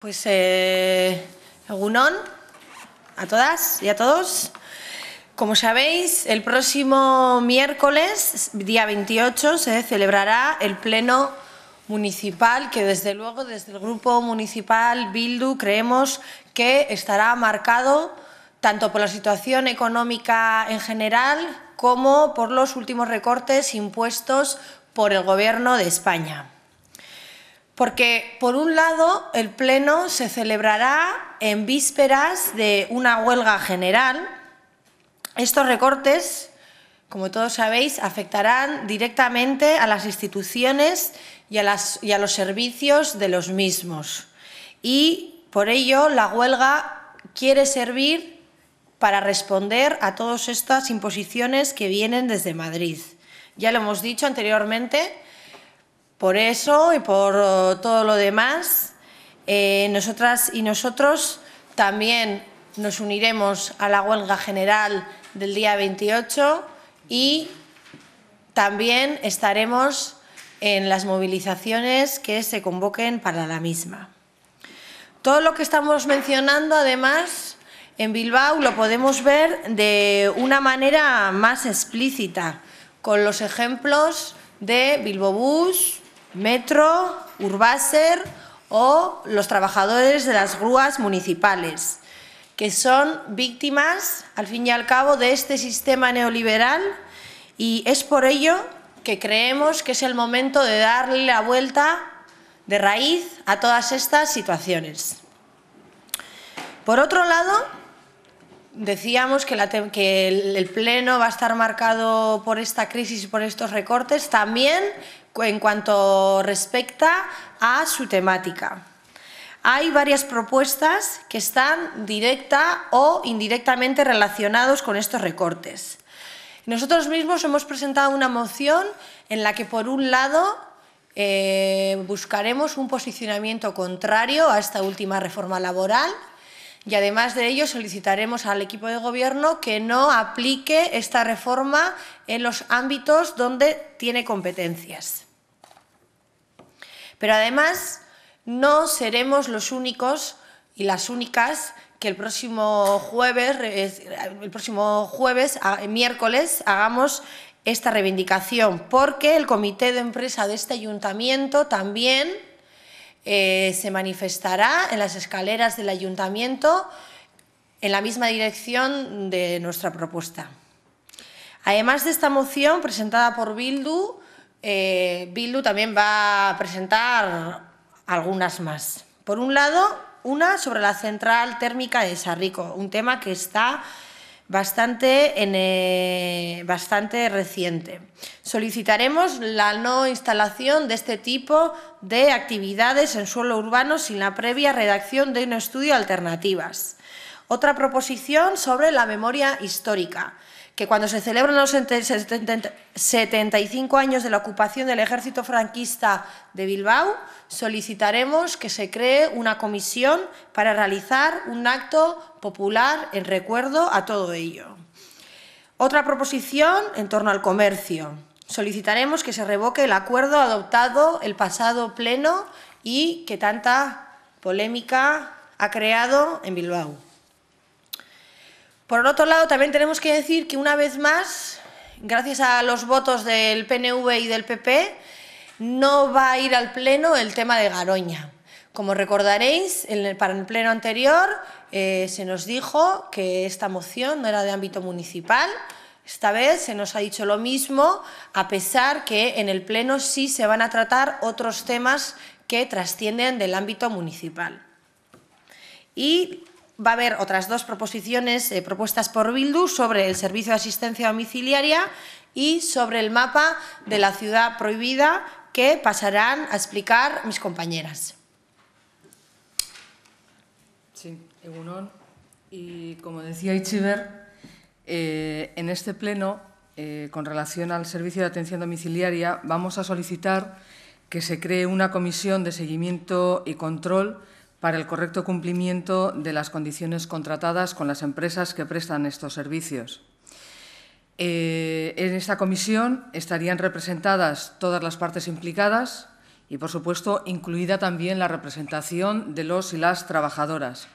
Pues eh, a todas y a todos. Como sabéis, el próximo miércoles, día 28, se celebrará el Pleno Municipal, que desde luego desde el Grupo Municipal Bildu creemos que estará marcado tanto por la situación económica en general como por los últimos recortes impuestos por el Gobierno de España. Porque, por un lado, el Pleno se celebrará en vísperas de una huelga general. Estos recortes, como todos sabéis, afectarán directamente a las instituciones y a, y a los servicios de los mismos. Y, por ello, la huelga quiere servir para responder a todas estas imposiciones que vienen desde Madrid. Ya lo hemos dicho anteriormente, por eso y por eh, todo lo demás, eh, nosotras y nosotros también nos uniremos a la huelga general del día 28 y también estaremos en las movilizaciones que se convoquen para la misma. Todo lo que estamos mencionando, además, en Bilbao lo podemos ver de una manera más explícita, con los ejemplos de Bus. Metro, Urbaser o los trabajadores de las grúas municipales, que son víctimas, al fin y al cabo, de este sistema neoliberal y es por ello que creemos que es el momento de darle la vuelta de raíz a todas estas situaciones. Por otro lado, decíamos que, el, el Pleno va a estar marcado por esta crisis y por estos recortes, también en cuanto respecta a su temática. Hay varias propuestas que están directa o indirectamente relacionadas con estos recortes. Nosotros mismos hemos presentado una moción en la que, por un lado, eh, buscaremos un posicionamiento contrario a esta última reforma laboral y, además de ello, solicitaremos al equipo de gobierno que no aplique esta reforma en los ámbitos donde tiene competencias. Pero además no seremos los únicos y las únicas que el próximo jueves, el próximo jueves, miércoles, hagamos esta reivindicación, porque el comité de empresa de este ayuntamiento también eh, se manifestará en las escaleras del ayuntamiento en la misma dirección de nuestra propuesta. Además de esta moción presentada por Bildu, eh, Bildu también va a presentar algunas más. Por un lado, una sobre la central térmica de Sarrico, un tema que está bastante, eh, bastante reciente. Solicitaremos la no instalación de este tipo de actividades en suelo urbano sin la previa redacción de un estudio de alternativas. Otra proposición sobre la memoria histórica que cuando se celebran los 75 años de la ocupación del ejército franquista de Bilbao, solicitaremos que se cree una comisión para realizar un acto popular en recuerdo a todo ello. Otra proposición en torno al comercio. Solicitaremos que se revoque el acuerdo adoptado el pasado pleno y que tanta polémica ha creado en Bilbao. Por otro lado, también tenemos que decir que una vez más, gracias a los votos del PNV y del PP, no va a ir al Pleno el tema de Garoña. Como recordaréis, en el, para el Pleno anterior eh, se nos dijo que esta moción no era de ámbito municipal. Esta vez se nos ha dicho lo mismo, a pesar que en el Pleno sí se van a tratar otros temas que trascienden del ámbito municipal. Y va a haber otras dos proposiciones eh, propuestas por Bildu sobre el servicio de asistencia domiciliaria y sobre el mapa de la ciudad prohibida que pasarán a explicar mis compañeras. Sí, Egunon. Y como decía Ichiber, eh, en este pleno, eh, con relación al servicio de atención domiciliaria, vamos a solicitar que se cree una comisión de seguimiento y control para el correcto cumplimiento de las condiciones contratadas con las empresas que prestan estos servicios. Eh, en esta comisión estarían representadas todas las partes implicadas y, por supuesto, incluida también la representación de los y las trabajadoras.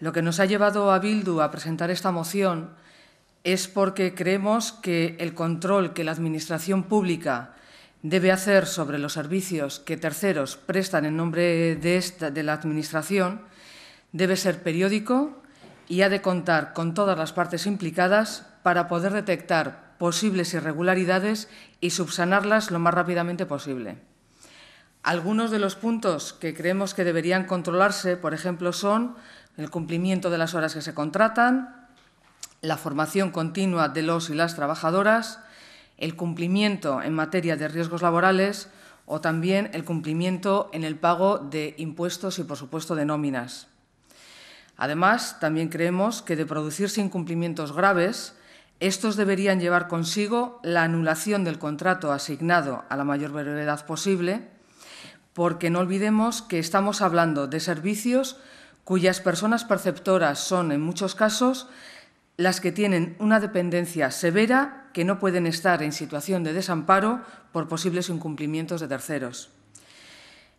Lo que nos ha llevado a Bildu a presentar esta moción es porque creemos que el control que la Administración pública debe hacer sobre los servicios que terceros prestan en nombre de, la Administración debe ser periódico y ha de contar con todas las partes implicadas para poder detectar posibles irregularidades y subsanarlas lo más rápidamente posible. Algunos de los puntos que creemos que deberían controlarse, por ejemplo, son el cumplimiento de las horas que se contratan, la formación continua de los y las trabajadoras, el cumplimiento en materia de riesgos laborales o también el cumplimiento en el pago de impuestos y, por supuesto, de nóminas. Además, también creemos que de producirse incumplimientos graves, estos deberían llevar consigo la anulación del contrato asignado a la mayor brevedad posible, porque no olvidemos que estamos hablando de servicios cuyas personas perceptoras son, en muchos casos, las que tienen una dependencia severa que no pueden estar en situación de desamparo por posibles incumplimientos de terceros.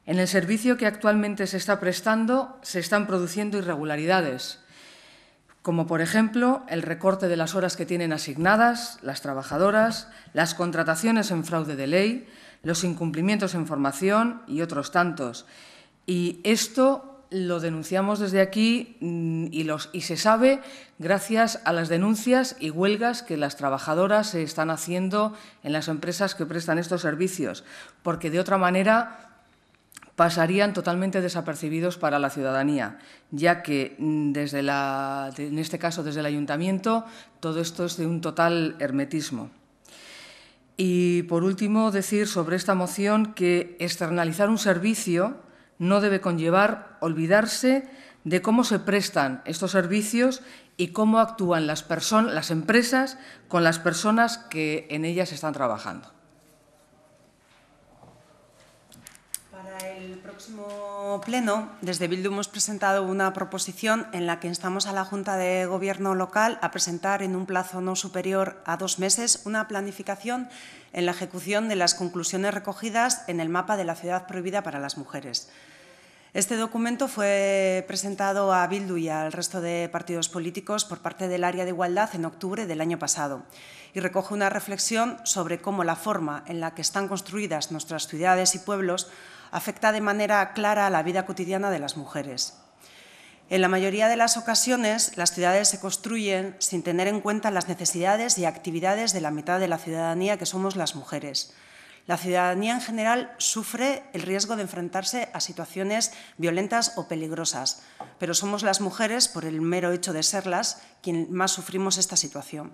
En el servicio que actualmente se está prestando se están produciendo irregularidades, como por ejemplo el recorte de las horas que tienen asignadas las trabajadoras, las contrataciones en fraude de ley, los incumplimientos en formación y otros tantos. Y esto lo denunciamos desde aquí mm, y, se sabe gracias a las denuncias y huelgas que las trabajadoras se están haciendo en las empresas que prestan estos servicios, porque de otra manera pasarían totalmente desapercibidos para la ciudadanía, ya que mm, desde la, en este caso desde el ayuntamiento todo esto es de un total hermetismo. Y por último decir sobre esta moción que externalizar un servicio no debe conllevar olvidarse de cómo se prestan estos servicios y cómo actúan las, las empresas con las personas que en ellas están trabajando. el próximo pleno, desde Bildu hemos presentado una proposición en la que instamos a la Junta de Gobierno local a presentar en un plazo no superior a dos meses una planificación en la ejecución de las conclusiones recogidas en el mapa de la ciudad prohibida para las mujeres. Este documento fue presentado a Bildu y al resto de partidos políticos por parte del área de igualdad en octubre del año pasado y recoge una reflexión sobre cómo la forma en la que están construidas nuestras ciudades y pueblos afecta de manera clara a la vida cotidiana de las mujeres. En la mayoría de las ocasiones, las ciudades se construyen sin tener en cuenta las necesidades y actividades de la mitad de la ciudadanía que somos las mujeres. La ciudadanía en general sufre el riesgo de enfrentarse a situaciones violentas o peligrosas, pero somos las mujeres, por el mero hecho de serlas, quien más sufrimos esta situación.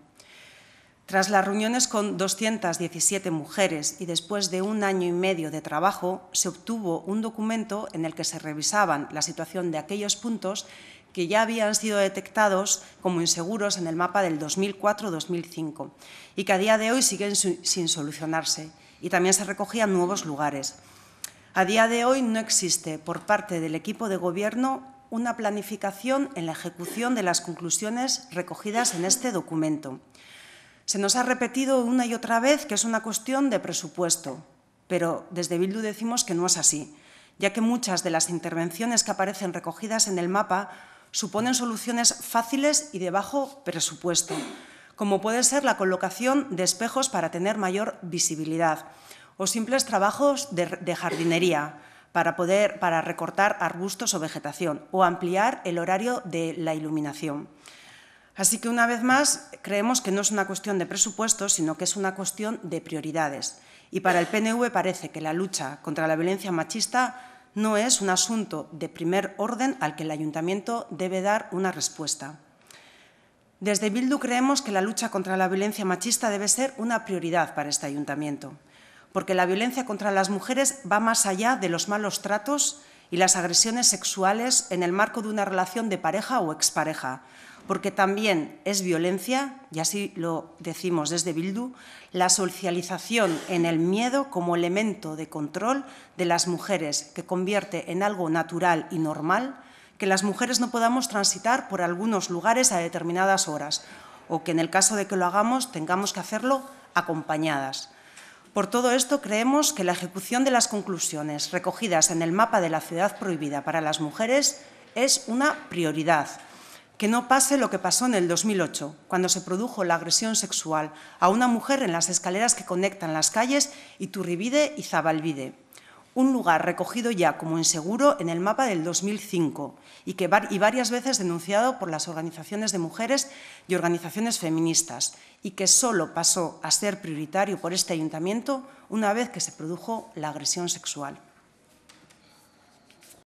Tras las reuniones con 217 mujeres y después de un año y medio de trabajo, se obtuvo un documento en el que se revisaban la situación de aquellos puntos que ya habían sido detectados como inseguros en el mapa del 2004-2005 y que a día de hoy siguen sin solucionarse. Y también se recogían nuevos lugares. A día de hoy no existe por parte del equipo de gobierno una planificación en la ejecución de las conclusiones recogidas en este documento. Se nos ha repetido una y otra vez que es una cuestión de presupuesto, pero desde Bildu decimos que no es así, ya que muchas de las intervenciones que aparecen recogidas en el mapa suponen soluciones fáciles y de bajo presupuesto, como puede ser la colocación de espejos para tener mayor visibilidad o simples trabajos de, de jardinería para, poder, para recortar arbustos o vegetación o ampliar el horario de la iluminación. Así que, una vez más, creemos que no es una cuestión de presupuesto, sino que es una cuestión de prioridades. Y para el PNV parece que la lucha contra la violencia machista no es un asunto de primer orden al que el ayuntamiento debe dar una respuesta. Desde Bildu creemos que la lucha contra la violencia machista debe ser una prioridad para este ayuntamiento, porque la violencia contra las mujeres va más allá de los malos tratos y las agresiones sexuales en el marco de una relación de pareja o expareja porque también es violencia, y así lo decimos desde Bildu, la socialización en el miedo como elemento de control de las mujeres, que convierte en algo natural y normal que las mujeres no podamos transitar por algunos lugares a determinadas horas, o que en el caso de que lo hagamos tengamos que hacerlo acompañadas. Por todo esto, creemos que la ejecución de las conclusiones recogidas en el mapa de la ciudad prohibida para las mujeres es una prioridad que no pase lo que pasó en el 2008, cuando se produjo la agresión sexual a una mujer en las escaleras que conectan las calles Iturribide y Zabalbide, un lugar recogido ya como inseguro en el mapa del 2005 y, que, y varias veces denunciado por las organizaciones de mujeres y organizaciones feministas, y que solo pasó a ser prioritario por este ayuntamiento una vez que se produjo la agresión sexual.